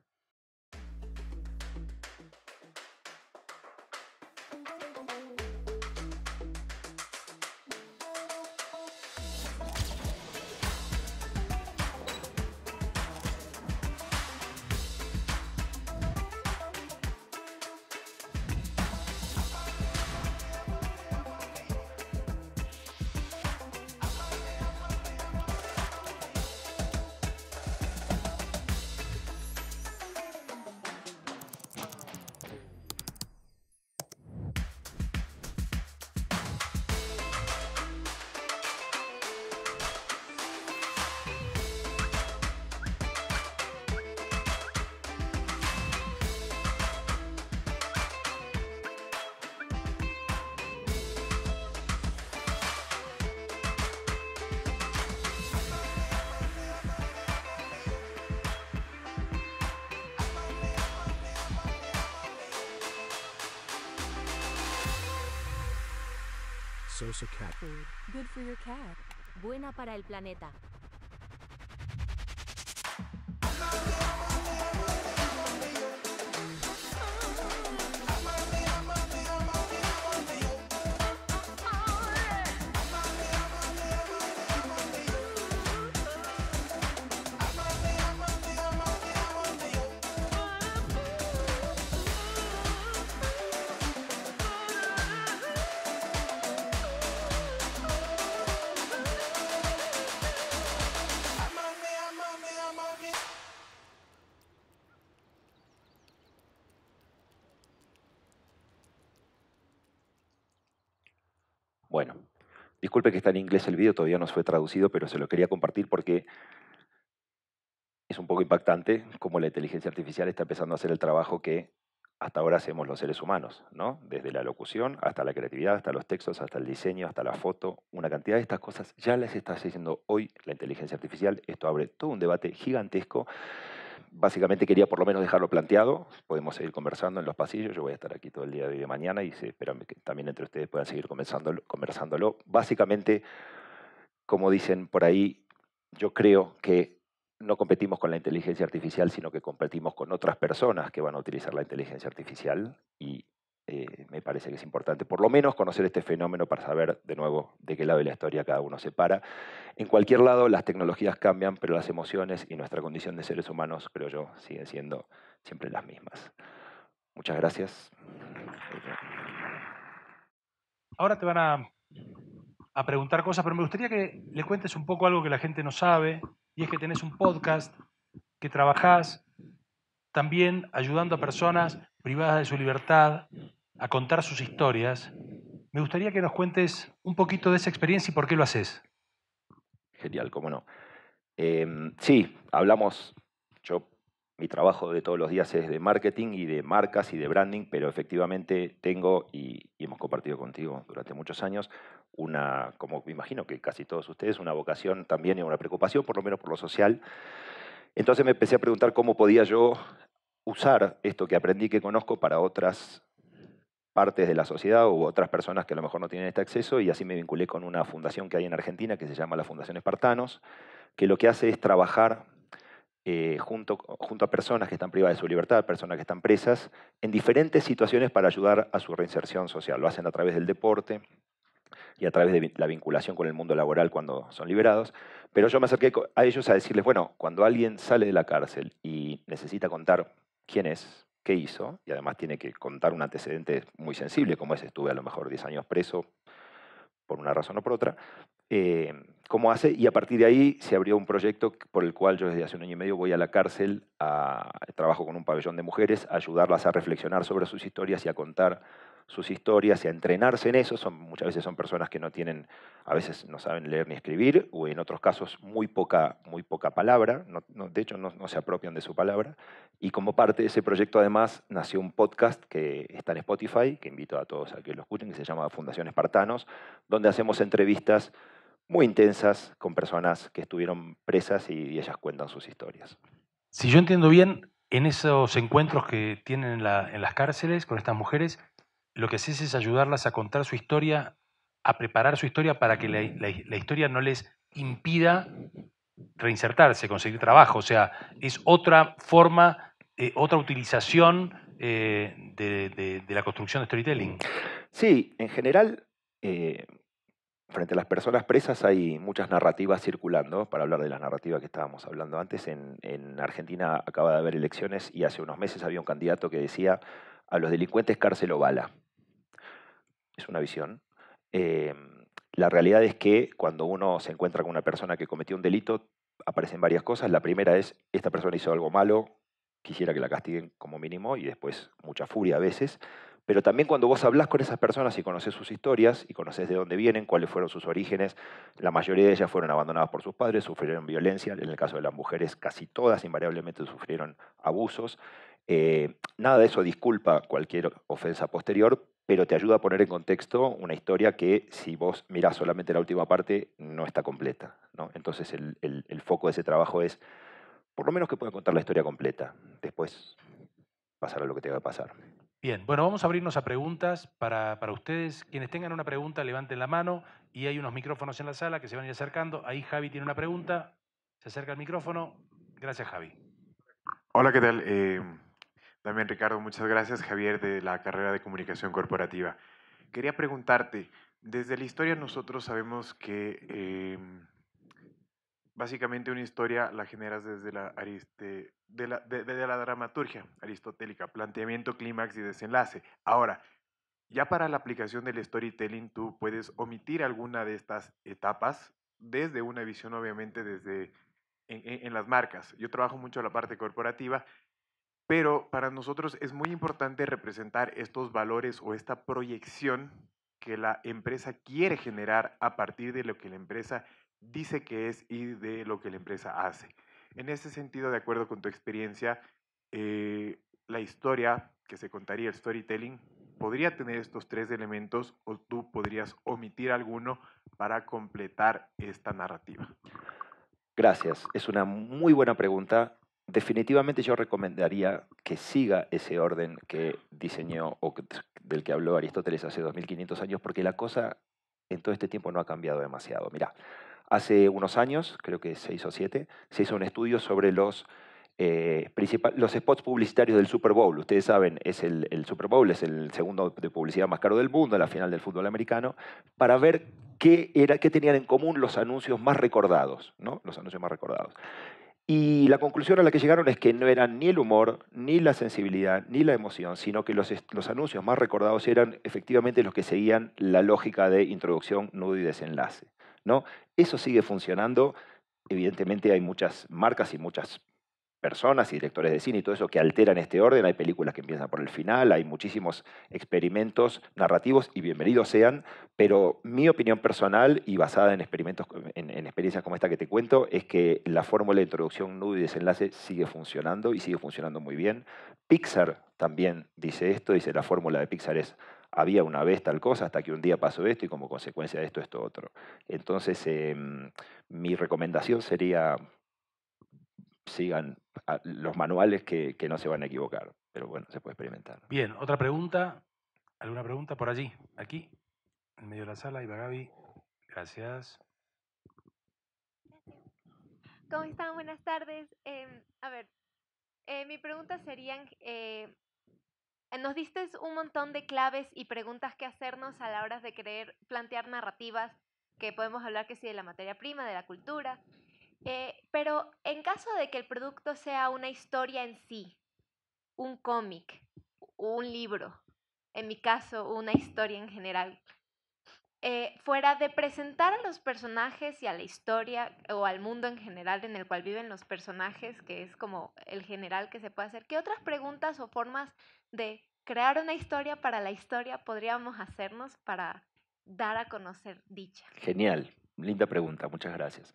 planeta. Bueno, disculpe que está en inglés el video, todavía no fue traducido, pero se lo quería compartir porque es un poco impactante cómo la inteligencia artificial está empezando a hacer el trabajo que hasta ahora hacemos los seres humanos, ¿no? Desde la locución hasta la creatividad, hasta los textos, hasta el diseño, hasta la foto. Una cantidad de estas cosas ya las está haciendo hoy la inteligencia artificial. Esto abre todo un debate gigantesco básicamente quería por lo menos dejarlo planteado. Podemos seguir conversando en los pasillos. Yo voy a estar aquí todo el día de mañana y espero que también entre ustedes puedan seguir conversándolo. Básicamente, como dicen por ahí, yo creo que no competimos con la inteligencia artificial, sino que competimos con otras personas que van a utilizar la inteligencia artificial y eh, me parece que es importante por lo menos conocer este fenómeno para saber de nuevo de qué lado de la historia cada uno se para. En cualquier lado las tecnologías cambian, pero las emociones y nuestra condición de seres humanos, creo yo, siguen siendo siempre las mismas. Muchas gracias. Ahora te van a, a preguntar cosas, pero me gustaría que le cuentes un poco algo que la gente no sabe, y es que tenés un podcast, que trabajás también ayudando a personas privadas de su libertad, a contar sus historias, me gustaría que nos cuentes un poquito de esa experiencia y por qué lo haces. Genial, cómo no. Em, sí, hablamos, yo, mi trabajo de todos los días es de marketing y de marcas y de branding, pero efectivamente tengo, y, hemos compartido contigo durante muchos años, una, como me imagino que casi todos ustedes, una vocación también y una preocupación, por lo menos por lo social. Entonces me empecé a preguntar cómo podía yo usar esto que aprendí, que conozco, para otras partes de la sociedad u otras personas que a lo mejor no tienen este acceso y así me vinculé con una fundación que hay en Argentina que se llama la Fundación Espartanos, que lo que hace es trabajar eh, junto, junto a personas que están privadas de su libertad, personas que están presas, en diferentes situaciones para ayudar a su reinserción social. Lo hacen a través del deporte y a través de la vinculación con el mundo laboral cuando son liberados. Pero yo me acerqué a ellos a decirles, bueno, cuando alguien sale de la cárcel y necesita contar quién es, qué hizo, y además tiene que contar un antecedente muy sensible, como es estuve a lo mejor 10 años preso, por una razón o por otra, eh, cómo hace, y a partir de ahí se abrió un proyecto por el cual yo desde hace un año y medio voy a la cárcel, a, trabajo con un pabellón de mujeres, a ayudarlas a reflexionar sobre sus historias y a contar sus historias y a entrenarse en eso. Son, muchas veces son personas que no tienen, a veces no saben leer ni escribir, o en otros casos muy poca, muy poca palabra, de hecho no, se apropian de su palabra. Y como parte de ese proyecto además nació un podcast que está en Spotify, que invito a todos a que lo escuchen, que se llama Fundación Espartanos, donde hacemos entrevistas muy intensas con personas que estuvieron presas y, ellas cuentan sus historias. Si yo entiendo bien, en esos encuentros que tienen en, en las cárceles con estas mujeres, lo que haces es ayudarlas a contar su historia, a preparar su historia para que la, historia no les impida reinsertarse, conseguir trabajo. O sea, es otra forma, eh, otra utilización eh, de, la construcción de storytelling. Sí, en general, eh, frente a las personas presas hay muchas narrativas circulando, para hablar de las narrativas que estábamos hablando antes. en Argentina acaba de haber elecciones y hace unos meses había un candidato que decía a los delincuentes cárcel o bala es una visión. Em, la realidad es que cuando uno se encuentra con una persona que cometió un delito, aparecen varias cosas. La primera es, esta persona hizo algo malo, quisiera que la castiguen como mínimo, y después mucha furia a veces. Pero también cuando vos hablás con esas personas y conoces sus historias y conoces de dónde vienen, cuáles fueron sus orígenes, la mayoría de ellas fueron abandonadas por sus padres, sufrieron violencia, en el caso de las mujeres casi todas invariablemente sufrieron abusos, eh, nada de eso disculpa cualquier ofensa posterior, pero te ayuda a poner en contexto una historia que si vos mirás solamente la última parte no está completa. Entonces el, foco de ese trabajo es por lo menos que pueda contar la historia completa. Después pasará lo que tenga que pasar. Bien, bueno, vamos a abrirnos a preguntas para, ustedes. Quienes tengan una pregunta, levanten la mano y hay unos micrófonos en la sala que se van a ir acercando. Ahí Javi tiene una pregunta, se acerca el micrófono. Gracias, Javi. Hola, ¿qué tal? Eh, también Ricardo, muchas gracias. Javier de la carrera de comunicación corporativa. Quería preguntarte, desde la historia nosotros sabemos que em, básicamente una historia la generas desde la, ariste, de la, dramaturgia aristotélica, planteamiento, clímax y desenlace. Ahora, ya para la aplicación del storytelling tú puedes omitir alguna de estas etapas desde una visión obviamente desde en, en, las marcas. Yo trabajo mucho la parte corporativa pero para nosotros es muy importante representar estos valores o esta proyección que la empresa quiere generar a partir de lo que la empresa dice que es y de lo que la empresa hace. En ese sentido, de acuerdo con tu experiencia, eh, la historia que se contaría, el storytelling, podría tener estos tres elementos o tú podrías omitir alguno para completar esta narrativa. Gracias, es una muy buena pregunta definitivamente yo recomendaría que siga ese orden que diseñó o del que habló Aristóteles hace 2500 años, porque la cosa en todo este tiempo no ha cambiado demasiado. Mirá, hace unos años, creo que seis o siete, se hizo un estudio sobre los, eh, los spots publicitarios del Super Bowl. Ustedes saben, es el, Super Bowl es el segundo de publicidad más caro del mundo, la final del fútbol americano, para ver qué, era, qué tenían en común los anuncios más recordados, ¿no? Los anuncios más recordados. Y la conclusión a la que llegaron es que no eran ni el humor, ni la sensibilidad, ni la emoción, sino que los, los anuncios más recordados eran efectivamente los que seguían la lógica de introducción, nudo y desenlace. ¿no? Eso sigue funcionando. Evidentemente hay muchas marcas y muchas personas y directores de cine y todo eso que alteran este orden. Hay películas que empiezan por el final, hay muchísimos experimentos narrativos y bienvenidos sean, pero mi opinión personal y basada en, experimentos, en, experiencias como esta que te cuento es que la fórmula de introducción, nudo y desenlace sigue funcionando y sigue funcionando muy bien. Pixar también dice esto, dice la fórmula de Pixar es había una vez tal cosa hasta que un día pasó esto y como consecuencia de esto esto otro. Entonces, em, mi recomendación sería sigan los manuales que, no se van a equivocar. Pero bueno, se puede experimentar. Bien, otra pregunta. ¿Alguna pregunta por allí? Aquí, en medio de la sala. Iba Gaby, gracias. ¿Cómo están? Buenas tardes. Em, a ver, eh, mi pregunta sería, eh, nos diste un montón de claves y preguntas que hacernos a la hora de querer plantear narrativas, que podemos hablar que sí de la materia prima, de la cultura, eh, pero en caso de que el producto sea una historia en sí, un cómic, un libro, en mi caso una historia en general, eh, fuera de presentar a los personajes y a la historia o al mundo en general en el cual viven los personajes, que es como el general que se puede hacer, ¿qué otras preguntas o formas de crear una historia para la historia podríamos hacernos para dar a conocer dicha? Genial, linda pregunta, muchas gracias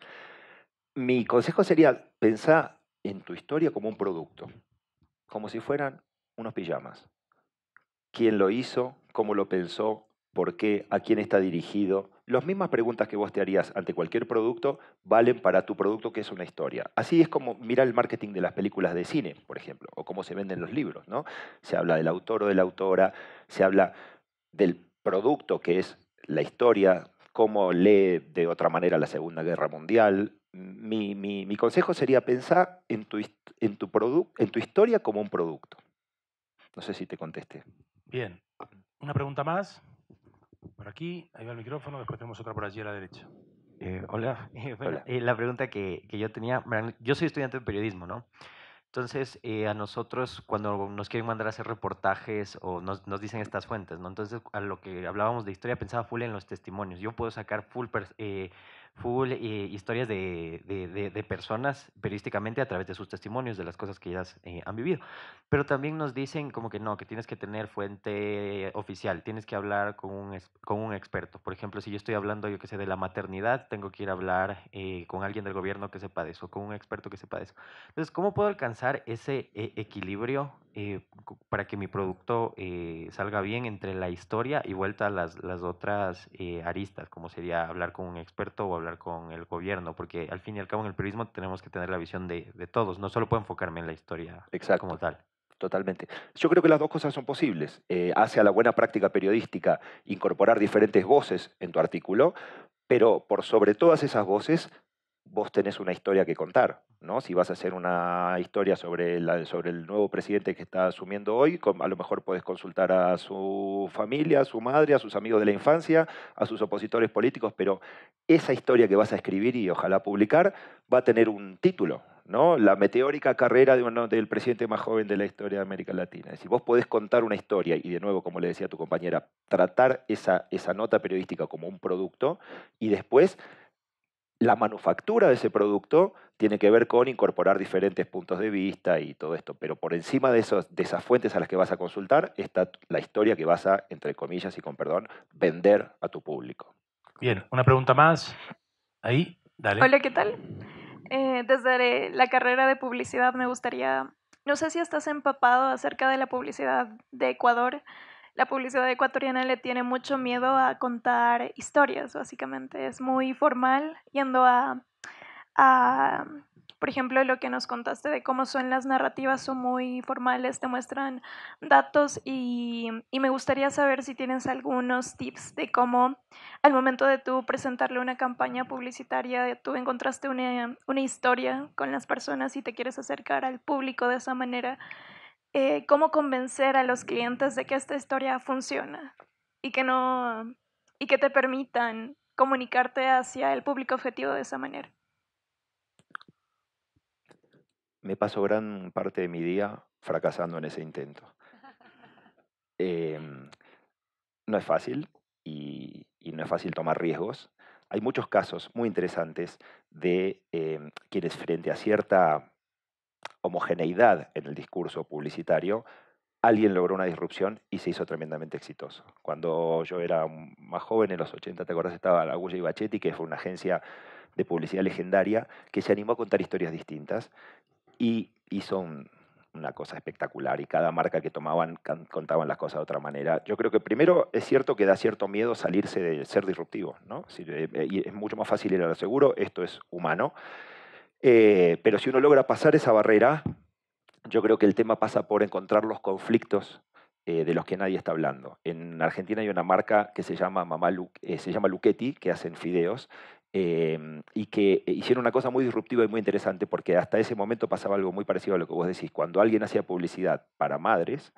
mi consejo sería pensar en tu historia como un producto, como si fueran unos pijamas. ¿Quién lo hizo? ¿Cómo lo pensó? ¿Por qué? ¿A quién está dirigido? Las mismas preguntas que vos te harías ante cualquier producto valen para tu producto que es una historia. Así es como mira el marketing de las películas de cine, por ejemplo, o cómo se venden los libros, ¿no? Se habla del autor o de la autora, se habla del producto que es la historia, cómo lee de otra manera la Segunda Guerra Mundial, mi, consejo sería pensar en tu, en, tu en tu historia como un producto. No sé si te contesté. Bien. Una pregunta más. Por aquí, ahí va el micrófono, después tenemos otra por allí a la derecha. Eh, hola. [laughs] Eh, eh, la pregunta que, yo tenía, yo soy estudiante de periodismo, ¿no? Entonces, a nosotros cuando nos quieren mandar a hacer reportajes o nos, nos, dicen estas fuentes, ¿no? Entonces, a lo que hablábamos de historia, pensaba full en los testimonios. Yo puedo sacar full full eh, historias de, de, personas periodísticamente a través de sus testimonios, de las cosas que ellas eh, han vivido. Pero también nos dicen como que no, que tienes que tener fuente oficial, tienes que hablar con un, con un experto. Por ejemplo, si yo estoy hablando, yo que sé, de la maternidad, tengo que ir a hablar eh, con alguien del gobierno que sepa de eso, con un experto que sepa de eso. Entonces, ¿cómo puedo alcanzar ese e, equilibrio para que mi producto salga bien entre la historia y vuelta a las, las otras aristas, como sería hablar con un experto o hablar con el gobierno, porque al fin y al cabo en el periodismo tenemos que tener la visión de, de todos, no solo puedo enfocarme en la historia Exacto. como tal. Totalmente. Yo creo que las dos cosas son posibles. Eh, hacia la buena práctica periodística, incorporar diferentes voces en tu artículo, pero por sobre todas esas voces, vos tenés una historia que contar, ¿no? Si vas a hacer una historia sobre, la, sobre el nuevo presidente que está asumiendo hoy, a lo mejor podés consultar a su familia, a su madre, a sus amigos de la infancia, a sus opositores políticos, pero esa historia que vas a escribir y ojalá publicar va a tener un título, ¿no? La meteórica carrera de uno, del presidente más joven de la historia de América Latina. Si vos podés contar una historia y, de nuevo, como le decía a tu compañera, tratar esa, esa nota periodística como un producto y después la manufactura de ese producto tiene que ver con incorporar diferentes puntos de vista y todo esto, pero por encima de, esos, de esas fuentes a las que vas a consultar está la historia que vas a, entre comillas y con perdón, vender a tu público. Bien, una pregunta más. Ahí, dale. Hola, ¿qué tal? Eh, desde la carrera de publicidad me gustaría, no sé si estás empapado acerca de la publicidad de Ecuador, la publicidad ecuatoriana le tiene mucho miedo a contar historias, básicamente. Es muy formal, yendo a, a por ejemplo, lo que nos contaste de cómo son las narrativas, son muy formales, te muestran datos y, me gustaría saber si tienes algunos tips de cómo al momento de tú presentarle una campaña publicitaria, tú encontraste una, una historia con las personas y te quieres acercar al público de esa manera. Eh, cómo convencer a los clientes de que esta historia funciona y que no y que te permitan comunicarte hacia el público objetivo de esa manera. Me paso gran parte de mi día fracasando en ese intento. [laughs] Em, no es fácil y, no es fácil tomar riesgos. Hay muchos casos muy interesantes de em, quienes frente a cierta homogeneidad en el discurso publicitario, alguien logró una disrupción y se hizo tremendamente exitoso. Cuando yo era más joven, en los 80, ¿te acuerdas Estaba la Ogilvy y Bachetti, que fue una agencia de publicidad legendaria, que se animó a contar historias distintas y hizo una cosa espectacular y cada marca que tomaban contaban las cosas de otra manera. Yo creo que primero es cierto que da cierto miedo salirse de ser disruptivo, ¿no? Eh, eh, es mucho más fácil ir a lo seguro, esto es humano. Eh, pero si uno logra pasar esa barrera, yo creo que el tema pasa por encontrar los conflictos eh, de los que nadie está hablando. En Argentina hay una marca que se llama, Mamá eh, se llama Luchetti, que hacen fideos, em, y que hicieron una cosa muy disruptiva y muy interesante, porque hasta ese momento pasaba algo muy parecido a lo que vos decís. Cuando alguien hacía publicidad para madres,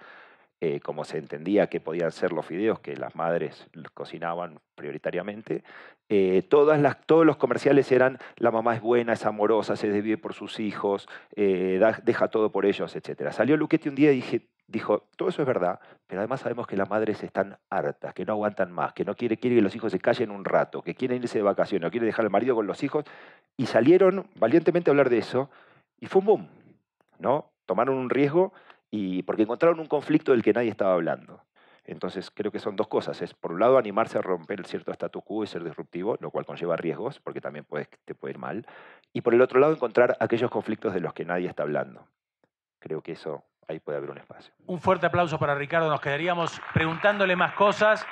eh, como se entendía que podían ser los fideos que las madres cocinaban prioritariamente, eh, todas todos los comerciales eran la mamá es buena, es amorosa, se desvive por sus hijos, eh, deja todo por ellos, etc. Salió Luquetti un día y dijo, todo eso es verdad, pero además sabemos que las madres están hartas, que no aguantan más, que no quiere, que los hijos se callen un rato, que quiere irse de vacaciones, o quiere dejar al marido con los hijos, y salieron valientemente a hablar de eso, y fue un boom, ¿no? Tomaron un riesgo y porque encontraron un conflicto del que nadie estaba hablando. Entonces creo que son dos cosas. Es por un lado animarse a romper el cierto status quo y ser disruptivo, lo cual conlleva riesgos, porque también puedes, te puede ir mal. Y por el otro lado encontrar aquellos conflictos de los que nadie está hablando. Creo que eso ahí puede haber un espacio. Un fuerte aplauso para Ricardo. Nos quedaríamos preguntándole más cosas.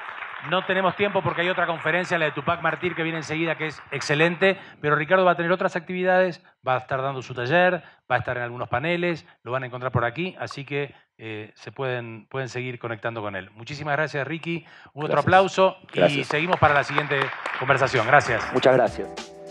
No tenemos tiempo porque hay otra conferencia, la de Tupac Martir, que viene enseguida, que es excelente, pero Ricardo va a tener otras actividades, va a estar dando su taller, va a estar en algunos paneles, lo van a encontrar por aquí, así que eh, se pueden, pueden seguir conectando con él. Muchísimas gracias, Ricky. Un otro aplauso y seguimos para la siguiente conversación. Gracias. Muchas gracias.